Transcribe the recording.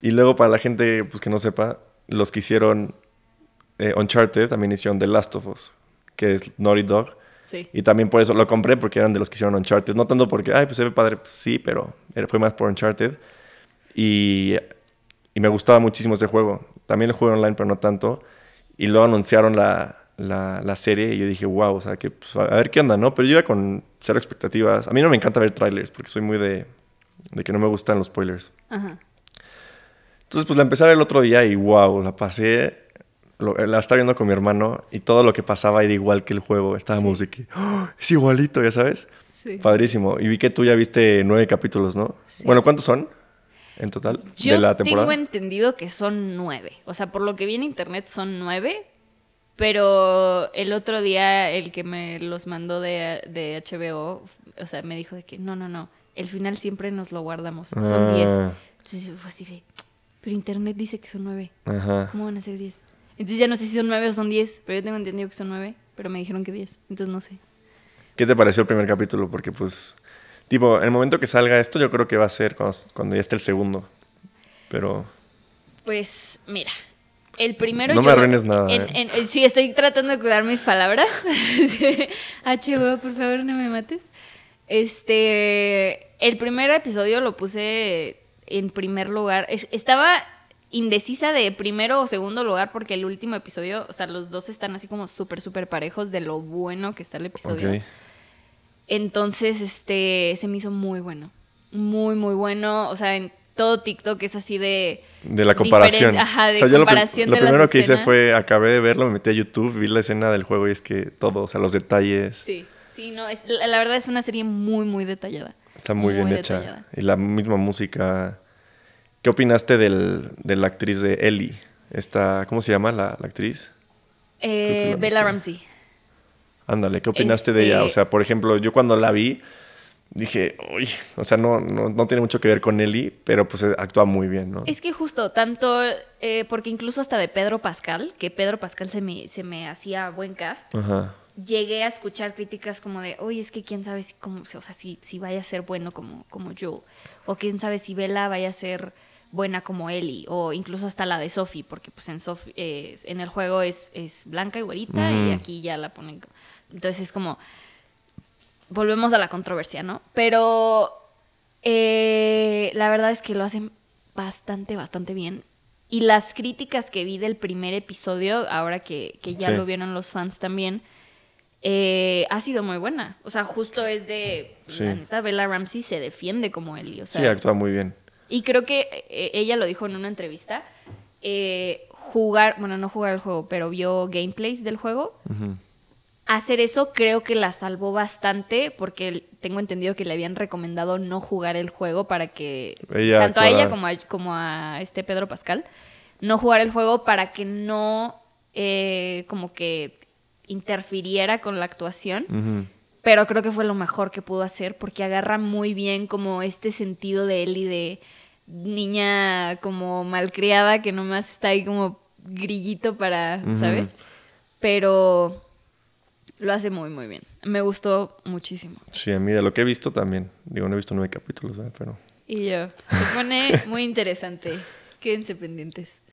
Y luego para la gente pues, que no sepa, los que hicieron eh, Uncharted también hicieron The Last of Us, que es Naughty Dog. Sí. Y también por eso lo compré, porque eran de los que hicieron Uncharted. No tanto porque, ay, pues se ve padre, pues, sí, pero fue más por Uncharted. Y, y, me gustaba muchísimo ese juego. También lo jugué online, pero no tanto. Y luego anunciaron la, la, la serie y yo dije, wow, o sea, que pues, a ver qué onda, ¿no? Pero yo iba con cero expectativas. A mí no me encanta ver trailers, porque soy muy de, de que no me gustan los spoilers. Ajá. Entonces, pues la empecé el otro día y wow, la pasé. Eh, la estaba viendo con mi hermano y todo lo que pasaba era igual que el juego. Estaba música. ¡oh! es igualito, ya sabes. Sí. Padrísimo. Y vi que tú ya viste nueve capítulos, ¿no? Bueno, ¿cuántos son en total de la temporada? Yo Tengo entendido que son nueve. O sea, por lo que vi en internet son nueve. Pero el otro día el que me los mandó de, de HBO, o sea, me dijo de que no, no, no. El final siempre nos lo guardamos. Son diez. Ah. Entonces fue así de pero internet dice que son nueve. ¿Cómo van a ser diez? Entonces ya no sé si son nueve o son diez, pero yo tengo entendido que son nueve, pero me dijeron que diez, entonces no sé. ¿Qué te pareció el primer capítulo? Porque pues, tipo, el momento que salga esto yo creo que va a ser cuando, ya esté el segundo, pero... Pues mira, el primero. No me arruines nada. ¿eh? Eh, sí, estoy tratando de cuidar mis palabras. HBO, por favor, no me mates. Este. El primer episodio lo puse en primer lugar. estaba indecisa de primero o segundo lugar porque el último episodio, o sea, los dos están así como súper, súper parejos de lo bueno que está el episodio. Entonces, este, se me hizo muy bueno. Muy, muy bueno. O sea, en todo TikTok es así de... De la comparación. de o sea, yo lo, primero que hice fue, acabé de verlo, me metí a YouTube, vi la escena del juego y es que todo, o sea, los detalles. Sí, sí, no, es, la verdad es una serie muy, muy detallada. Está muy, bien hecha. Y la misma música. ¿Qué opinaste del, de la actriz de Ellie? Esta, ¿Cómo se llama la, actriz? Eh, Bella Ramsey. Ándale, ¿qué opinaste de ella? O este sea, por ejemplo, yo cuando la vi dije, uy, o sea, no, no, tiene mucho que ver con Ellie, pero pues eh, actúa muy bien, ¿no? Es que justo, tanto, eh, porque incluso hasta de Pedro Pascal, que Pedro Pascal se me, se me hacía buen cast. Ajá llegué a escuchar críticas como de, oye, es que quién sabe si, o sea, si, si vaya a ser bueno como, como Joel, o quién sabe si Bella vaya a ser buena como Ellie, o incluso hasta la de Sophie, porque pues en en el juego es, es blanca y güerita, y aquí ya la ponen. Entonces es como, volvemos a la controversia, ¿no? Pero eh, la verdad es que lo hacen bastante, bastante bien. Y las críticas que vi del primer episodio, ahora que, ya lo vieron los fans también, eh, ha sido muy buena. O sea, justo es de. Sí. La neta, Bella Ramsey se defiende como él. sí, actúa muy bien. Y creo que eh, ella lo dijo en una entrevista. Eh, jugar, bueno, no jugar el juego, pero vio gameplays del juego. Hacer eso creo que la salvó bastante porque tengo entendido que le habían recomendado no jugar el juego para que tanto a ella como a, este Pedro Pascal no jugar el juego para que no como que interfiriera con la actuación. Pero creo que fue lo mejor que pudo hacer porque agarra muy bien como este sentido de él y de niña como malcriada que nomás está ahí como grillito para, ¿sabes? Pero lo hace muy, muy bien. Me gustó muchísimo. Sí, a mí de lo que he visto también. Digo, no he visto nueve capítulos, ¿eh? pero... Y yo. Se pone muy interesante. Quédense pendientes.